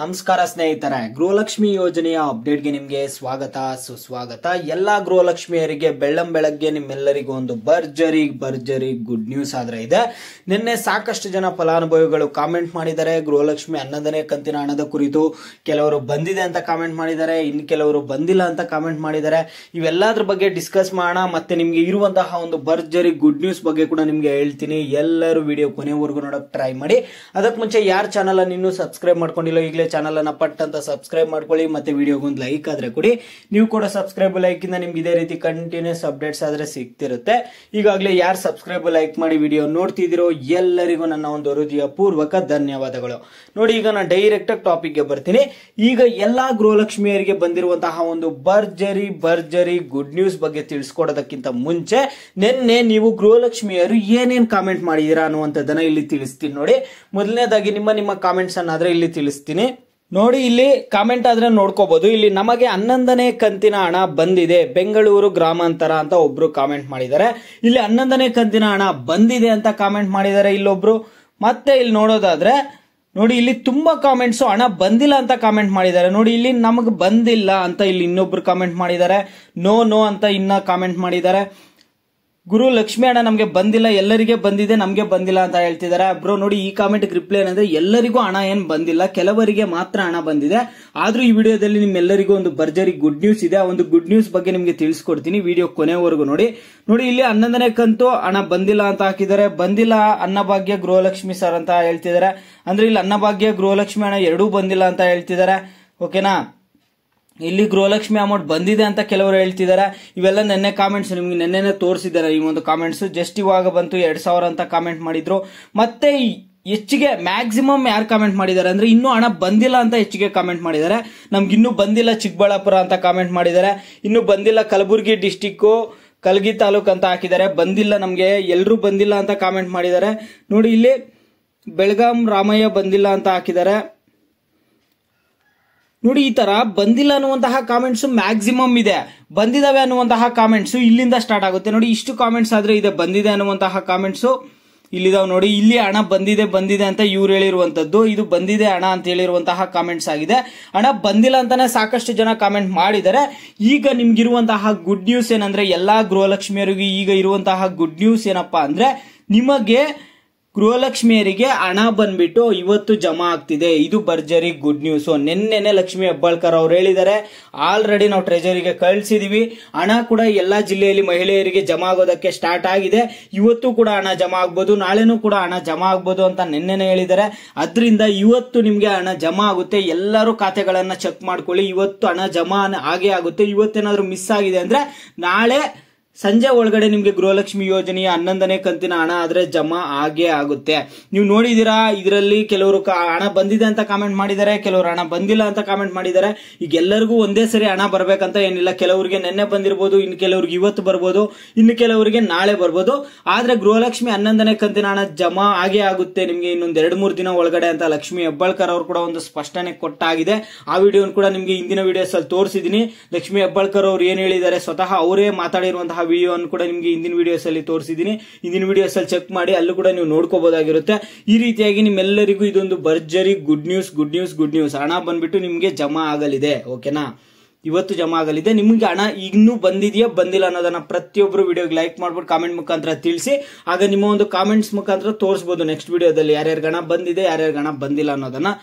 ನಮಸ್ಕಾರ ಸ್ನೇಹಿತರೆ ಗೃಹಲಕ್ಷ್ಮಿ ಯೋಜನೆಯ ಅಪ್ಡೇಟ್ಗೆ ನಿಮಗೆ ಸ್ವಾಗತ ಸುಸ್ವಾಗತ ಎಲ್ಲ ಗೃಹಲಕ್ಷ್ಮಿಯರಿಗೆ ಬೆಳ್ಳಂ ಬೆಳಗ್ಗೆ ನಿಮ್ಮೆಲ್ಲರಿಗೂ ಒಂದು ಭರ್ಜರಿ ಭರ್ಜರಿ ಗುಡ್ ನ್ಯೂಸ್ ಆದರೆ ಇದೆ ನಿನ್ನೆ ಸಾಕಷ್ಟು ಜನ ಫಲಾನುಭವಿಗಳು ಕಾಮೆಂಟ್ ಮಾಡಿದ್ದಾರೆ ಗೃಹಲಕ್ಷ್ಮಿ ಹನ್ನೊಂದನೇ ಕಂತಿನ ಹಣದ ಕುರಿತು ಕೆಲವರು ಬಂದಿದೆ ಅಂತ ಕಾಮೆಂಟ್ ಮಾಡಿದ್ದಾರೆ ಇನ್ನು ಕೆಲವರು ಬಂದಿಲ್ಲ ಅಂತ ಕಾಮೆಂಟ್ ಮಾಡಿದ್ದಾರೆ ಇವೆಲ್ಲದ್ರ ಬಗ್ಗೆ ಡಿಸ್ಕಸ್ ಮಾಡೋಣ ಮತ್ತೆ ನಿಮಗೆ ಇರುವಂತಹ ಒಂದು ಭರ್ಜರಿ ಗುಡ್ ನ್ಯೂಸ್ ಬಗ್ಗೆ ಕೂಡ ನಿಮಗೆ ಹೇಳ್ತೀನಿ ಎಲ್ಲರೂ ವಿಡಿಯೋ ಕೊನೆವರೆಗೂ ನೋಡೋಕೆ ಟ್ರೈ ಮಾಡಿ ಅದಕ್ಕೆ ಮುಂಚೆ ಯಾರು ಚಾನೆಲ್ ಇನ್ನೂ ಸಬ್ಸ್ಕ್ರೈಬ್ ಮಾಡ್ಕೊಂಡಿಲ್ಲ ಈಗಲೇ ಚಾನಲನ್ನು ಪಟ್ ಅಂತ ಸಬ್ಸ್ಕ್ರೈಬ್ ಮಾಡ್ಕೊಳ್ಳಿ ಮತ್ತೆ ವಿಡಿಯೋಗೊಂದು ಲೈಕ್ ಆದ್ರೆ ಕೊಡಿ ನೀವು ಕೂಡ ಸಬ್ಸ್ಕ್ರೈಬ್ ಇಂದ ನಿಮ್ಗೆ ಇದೇ ರೀತಿ ಕಂಟಿನ್ಯೂಸ್ ಅಪ್ಡೇಟ್ಸ್ ಆದ್ರೆ ಸಿಗ್ತಿರುತ್ತೆ ಈಗಾಗಲೇ ಯಾರು ಸಬ್ಸ್ಕ್ರೈಬ್ ಲೈಕ್ ಮಾಡಿ ವಿಡಿಯೋ ನೋಡ್ತಿದ್ದೀರೋ ಎಲ್ಲರಿಗೂ ನನ್ನ ಒಂದು ಹೃದಯ ಪೂರ್ವಕ ಧನ್ಯವಾದಗಳು ನೋಡಿ ಈಗ ನಾನು ಡೈರೆಕ್ಟ್ ಟಾಪಿಕ್ ಟಾಪಿಕ್ಗೆ ಬರ್ತೀನಿ ಈಗ ಎಲ್ಲಾ ಗೃಹಲಕ್ಷ್ಮಿಯರಿಗೆ ಬಂದಿರುವಂತಹ ಒಂದು ಭರ್ಜರಿ ಭರ್ಜರಿ ಗುಡ್ ನ್ಯೂಸ್ ಬಗ್ಗೆ ತಿಳಿಸ್ಕೊಡೋದಕ್ಕಿಂತ ಮುಂಚೆ ನಿನ್ನೆ ನೀವು ಗೃಹಲಕ್ಷ್ಮಿಯರು ಏನೇನು ಕಾಮೆಂಟ್ ಮಾಡಿದೀರಾ ಅನ್ನುವಂಥದ್ದನ್ನ ಇಲ್ಲಿ ತಿಳಿಸ್ತೀನಿ ನೋಡಿ ಮೊದಲನೇದಾಗಿ ನಿಮ್ಮ ನಿಮ್ಮ ಕಾಮೆಂಟ್ಸ್ ಅನ್ನಾದ್ರೆ ಇಲ್ಲಿ ತಿಳಿಸ್ತೀನಿ ನೋಡಿ ಇಲ್ಲಿ ಕಾಮೆಂಟ್ ಆದ್ರೆ ನೋಡ್ಕೋಬಹುದು ಇಲ್ಲಿ ನಮಗೆ ಹನ್ನೊಂದನೇ ಕಂತಿನ ಹಣ ಬಂದಿದೆ ಬೆಂಗಳೂರು ಗ್ರಾಮಾಂತರ ಅಂತ ಒಬ್ರು ಕಾಮೆಂಟ್ ಮಾಡಿದ್ದಾರೆ ಇಲ್ಲಿ ಹನ್ನೊಂದನೇ ಕಂತಿನ ಹಣ ಬಂದಿದೆ ಅಂತ ಕಾಮೆಂಟ್ ಮಾಡಿದ್ದಾರೆ ಇಲ್ಲೊಬ್ರು ಮತ್ತೆ ಇಲ್ಲಿ ನೋಡೋದಾದ್ರೆ ನೋಡಿ ಇಲ್ಲಿ ತುಂಬಾ ಕಾಮೆಂಟ್ಸ್ ಹಣ ಬಂದಿಲ್ಲ ಅಂತ ಕಾಮೆಂಟ್ ಮಾಡಿದ್ದಾರೆ ನೋಡಿ ಇಲ್ಲಿ ನಮಗೆ ಬಂದಿಲ್ಲ ಅಂತ ಇಲ್ಲಿ ಇನ್ನೊಬ್ರು ಕಾಮೆಂಟ್ ಮಾಡಿದ್ದಾರೆ ನೋ ನೋ ಅಂತ ಇನ್ನ ಕಾಮೆಂಟ್ ಮಾಡಿದ್ದಾರೆ ಗುರು ಲಕ್ಷ್ಮಿ ಹಣ ನಮಗೆ ಬಂದಿಲ್ಲ ಎಲ್ಲರಿಗೆ ಬಂದಿದೆ ನಮಗೆ ಬಂದಿಲ್ಲ ಅಂತ ಹೇಳ್ತಿದ್ದಾರೆ ಬ್ರೋ ನೋಡಿ ಈ ಕಾಮೆಂಟ್ ರಿಪ್ಲೈ ಏನಂದ್ರೆ ಎಲ್ಲರಿಗೂ ಹಣ ಏನು ಬಂದಿಲ್ಲ ಕೆಲವರಿಗೆ ಮಾತ್ರ ಹಣ ಬಂದಿದೆ ಆದ್ರೂ ಈ ವಿಡಿಯೋದಲ್ಲಿ ನಿಮ್ಮೆಲ್ಲರಿಗೂ ಒಂದು ಭರ್ಜರಿ ಗುಡ್ ನ್ಯೂಸ್ ಇದೆ ಆ ಒಂದು ಗುಡ್ ನ್ಯೂಸ್ ಬಗ್ಗೆ ನಿಮಗೆ ತಿಳಿಸ್ಕೊಡ್ತೀನಿ ವಿಡಿಯೋ ಕೊನೆವರೆಗೂ ನೋಡಿ ನೋಡಿ ಇಲ್ಲಿ ಹನ್ನೊಂದನೇ ಕಂತು ಹಣ ಬಂದಿಲ್ಲ ಅಂತ ಹಾಕಿದ್ದಾರೆ ಬಂದಿಲ್ಲ ಅನ್ನಭಾಗ್ಯ ಗೃಹಲಕ್ಷ್ಮಿ ಸರ್ ಅಂತ ಹೇಳ್ತಿದ್ದಾರೆ ಅಂದ್ರೆ ಇಲ್ಲಿ ಅನ್ನಭಾಗ್ಯ ಗೃಹಲಕ್ಷ್ಮಿ ಹಣ ಎರಡೂ ಬಂದಿಲ್ಲ ಅಂತ ಹೇಳ್ತಿದ್ದಾರೆ ಓಕೆನಾ ಇಲ್ಲಿ ಗೃಹಲಕ್ಷ್ಮಿ ಅಮೌಂಟ್ ಬಂದಿದೆ ಅಂತ ಕೆಲವರು ಹೇಳ್ತಿದ್ದಾರೆ ಇವೆಲ್ಲ ನೆನ್ನೆ ಕಾಮೆಂಟ್ಸ್ ನಿಮ್ಗೆ ನೆನ್ನೆ ತೋರಿಸಿದ್ದಾರೆ ಈ ಒಂದು ಕಾಮೆಂಟ್ಸ್ ಜಸ್ಟ್ ಇವಾಗ ಬಂತು ಎರಡ್ ಸಾವಿರ ಅಂತ ಕಾಮೆಂಟ್ ಮಾಡಿದ್ರು ಮತ್ತೆ ಹೆಚ್ಚಿಗೆ ಮ್ಯಾಕ್ಸಿಮಮ್ ಯಾರು ಕಾಮೆಂಟ್ ಮಾಡಿದ್ದಾರೆ ಅಂದ್ರೆ ಇನ್ನೂ ಹಣ ಬಂದಿಲ್ಲ ಅಂತ ಹೆಚ್ಚಿಗೆ ಕಾಮೆಂಟ್ ಮಾಡಿದ್ದಾರೆ ನಮ್ಗೆ ಇನ್ನೂ ಬಂದಿಲ್ಲ ಚಿಕ್ಕಬಳ್ಳಾಪುರ ಅಂತ ಕಾಮೆಂಟ್ ಮಾಡಿದ್ದಾರೆ ಇನ್ನು ಬಂದಿಲ್ಲ ಕಲಬುರಗಿ ಡಿಸ್ಟಿಕ್ಕು ಕಲಗಿ ತಾಲೂಕು ಅಂತ ಹಾಕಿದ್ದಾರೆ ಬಂದಿಲ್ಲ ನಮಗೆ ಎಲ್ಲರೂ ಬಂದಿಲ್ಲ ಅಂತ ಕಾಮೆಂಟ್ ಮಾಡಿದ್ದಾರೆ ನೋಡಿ ಇಲ್ಲಿ ಬೆಳಗಾಂ ರಾಮಯ್ಯ ಬಂದಿಲ್ಲ ಅಂತ ಹಾಕಿದ್ದಾರೆ ನೋಡಿ ಈ ತರ ಬಂದಿಲ್ಲ ಅನ್ನುವಂತಹ ಕಾಮೆಂಟ್ಸ್ ಮ್ಯಾಕ್ಸಿಮಮ್ ಇದೆ ಬಂದಿದಾವೆ ಅನ್ನುವಂತಹ ಕಾಮೆಂಟ್ಸ್ ಇಲ್ಲಿಂದ ಸ್ಟಾರ್ಟ್ ಆಗುತ್ತೆ ನೋಡಿ ಇಷ್ಟು ಕಾಮೆಂಟ್ಸ್ ಆದ್ರೆ ಇದೆ ಬಂದಿದೆ ಅನ್ನುವಂತಹ ಕಾಮೆಂಟ್ಸ್ ಇಲ್ಲಿದಾವ್ ನೋಡಿ ಇಲ್ಲಿ ಹಣ ಬಂದಿದೆ ಬಂದಿದೆ ಅಂತ ಇವ್ರು ಹೇಳಿರುವಂತದ್ದು ಇದು ಬಂದಿದೆ ಹಣ ಅಂತ ಹೇಳಿರುವಂತಹ ಕಾಮೆಂಟ್ಸ್ ಆಗಿದೆ ಹಣ ಬಂದಿಲ್ಲ ಅಂತಾನೆ ಸಾಕಷ್ಟು ಜನ ಕಾಮೆಂಟ್ ಮಾಡಿದ್ದಾರೆ ಈಗ ನಿಮ್ಗಿರುವಂತಹ ಗುಡ್ ನ್ಯೂಸ್ ಏನಂದ್ರೆ ಎಲ್ಲಾ ಗೃಹಲಕ್ಷ್ಮಿಯರಿಗೂ ಈಗ ಇರುವಂತಹ ಗುಡ್ ನ್ಯೂಸ್ ಏನಪ್ಪಾ ಅಂದ್ರೆ ನಿಮಗೆ ಗೃಹಲಕ್ಷ್ಮಿಯರಿಗೆ ಹಣ ಬಂದ್ಬಿಟ್ಟು ಇವತ್ತು ಜಮಾ ಆಗ್ತಿದೆ ಇದು ಭರ್ಜರಿ ಗುಡ್ ನ್ಯೂಸ್ ನಿನ್ನೆನೆ ಲಕ್ಷ್ಮಿ ಹೆಬ್ಬಾಳ್ಕರ್ ಅವ್ರು ಹೇಳಿದ್ದಾರೆ ಆಲ್ರೆಡಿ ನಾವು ಟ್ರೆಜರಿಗೆ ಕಳಿಸಿದೀವಿ ಹಣ ಕೂಡ ಎಲ್ಲ ಜಿಲ್ಲೆಯಲ್ಲಿ ಮಹಿಳೆಯರಿಗೆ ಜಮಾ ಆಗೋದಕ್ಕೆ ಸ್ಟಾರ್ಟ್ ಆಗಿದೆ ಇವತ್ತು ಕೂಡ ಹಣ ಜಮಾ ಆಗ್ಬೋದು ನಾಳೆನೂ ಕೂಡ ಹಣ ಜಮಾ ಆಗ್ಬೋದು ಅಂತ ನಿನ್ನೆನೆ ಹೇಳಿದ್ದಾರೆ ಅದರಿಂದ ಇವತ್ತು ನಿಮಗೆ ಹಣ ಜಮಾ ಆಗುತ್ತೆ ಎಲ್ಲರೂ ಖಾತೆಗಳನ್ನು ಚೆಕ್ ಮಾಡ್ಕೊಳ್ಳಿ ಇವತ್ತು ಹಣ ಜಮಾ ಆಗೇ ಆಗುತ್ತೆ ಇವತ್ತೇನಾದರೂ ಮಿಸ್ ಆಗಿದೆ ಅಂದ್ರೆ ನಾಳೆ ಸಂಜೆ ಒಳಗಡೆ ನಿಮ್ಗೆ ಗೃಹಲಕ್ಷ್ಮಿ ಯೋಜನೆಯ ಹನ್ನೊಂದನೇ ಕಂತಿನ ಹಣ ಆದ್ರೆ ಜಮಾ ಆಗೇ ಆಗುತ್ತೆ ನೀವು ನೋಡಿದೀರಾ ಇದರಲ್ಲಿ ಕೆಲವರು ಹಣ ಬಂದಿದೆ ಅಂತ ಕಾಮೆಂಟ್ ಮಾಡಿದ್ದಾರೆ ಕೆಲವರು ಹಣ ಬಂದಿಲ್ಲ ಅಂತ ಕಾಮೆಂಟ್ ಮಾಡಿದ್ದಾರೆ ಈಗ ಎಲ್ಲರಿಗೂ ಒಂದೇ ಸರಿ ಹಣ ಬರ್ಬೇಕಂತ ಏನಿಲ್ಲ ಕೆಲವರಿಗೆ ನಿನ್ನೆ ಬಂದಿರಬಹುದು ಇನ್ನು ಕೆಲವರಿಗೆ ಇವತ್ತು ಬರ್ಬೋದು ಇನ್ನು ಕೆಲವರಿಗೆ ನಾಳೆ ಬರ್ಬೋದು ಆದ್ರೆ ಗೃಹಲಕ್ಷ್ಮಿ ಹನ್ನೊಂದನೇ ಕಂತಿನ ಹಣ ಜಮಾ ಆಗೇ ಆಗುತ್ತೆ ನಿಮಗೆ ಇನ್ನೊಂದು ಎರಡು ಮೂರು ದಿನ ಒಳಗಡೆ ಅಂತ ಲಕ್ಷ್ಮಿ ಹೆಬ್ಬಾಳ್ಕರ್ ಅವರು ಕೂಡ ಒಂದು ಸ್ಪಷ್ಟನೆ ಕೊಟ್ಟಾಗಿದೆ ಆ ವಿಡಿಯೋ ಕೂಡ ನಿಮಗೆ ಹಿಂದಿನ ವಿಡಿಯೋಸ್ ಅಲ್ಲಿ ತೋರಿಸಿದೀನಿ ಲಕ್ಷ್ಮಿ ಹೆಬ್ಬಾಳ್ಕರ್ ಅವ್ರು ಏನ್ ಹೇಳಿದ್ದಾರೆ ಸ್ವತಃ ಅವರೇ ಮಾತಾಡಿರುವಂತಹ ಅನ್ನು ಕೂಡ ನಿಮಗೆ ಹಿಂದಿನ ವಿಡಿಯೋಸ್ ಅಲ್ಲಿ ತೋರಿಸಿದೀನಿ ಹಿಂದಿನ ವಿಡಿಯೋಸ್ ಅಲ್ಲಿ ಚೆಕ್ ಮಾಡಿ ಅಲ್ಲೂ ಕೂಡ ನೀವು ನೋಡ್ಕೋಬಹುದಾಗಿರುತ್ತೆ ಈ ರೀತಿಯಾಗಿ ನಿಮ್ಮೆಲ್ಲರಿಗೂ ಇದೊಂದು ಭರ್ಜರಿ good news good news good news ಹಣ ಬಂದ್ಬಿಟ್ಟು ನಿಮಗೆ ಜಮಾ ಆಗಲಿದೆ ಓಕೆನಾ ಇವತ್ತು ಜಮಾ ಆಗಲಿದೆ ನಿಮಗೆ ಹಣ ಇನ್ನೂ ಬಂದಿದೆಯಾ ಬಂದಿಲ್ಲ ಅನ್ನೋದನ್ನ ಪ್ರತಿಯೊಬ್ಬರು ವಿಡಿಯೋಗೆ ಲೈಕ್ ಮಾಡ್ಬಿಟ್ಟು ಕಾಮೆಂಟ್ ಮುಖಾಂತರ ತಿಳಿಸಿ ಆಗ ನಿಮ್ಮ ಒಂದು ಕಾಮೆಂಟ್ಸ್ ಮುಖಾಂತರ ತೋರಿಸ್ಬೋದು ನೆಕ್ಸ್ಟ್ ವಿಡಿಯೋದಲ್ಲಿ ಯಾರ್ಯಾರು ಗಣ ಬಂದಿದೆ ಯಾರ್ಯಾರು ಗಣ ಬಂದಿಲ್ಲ ಅನ್ನೋದನ್ನ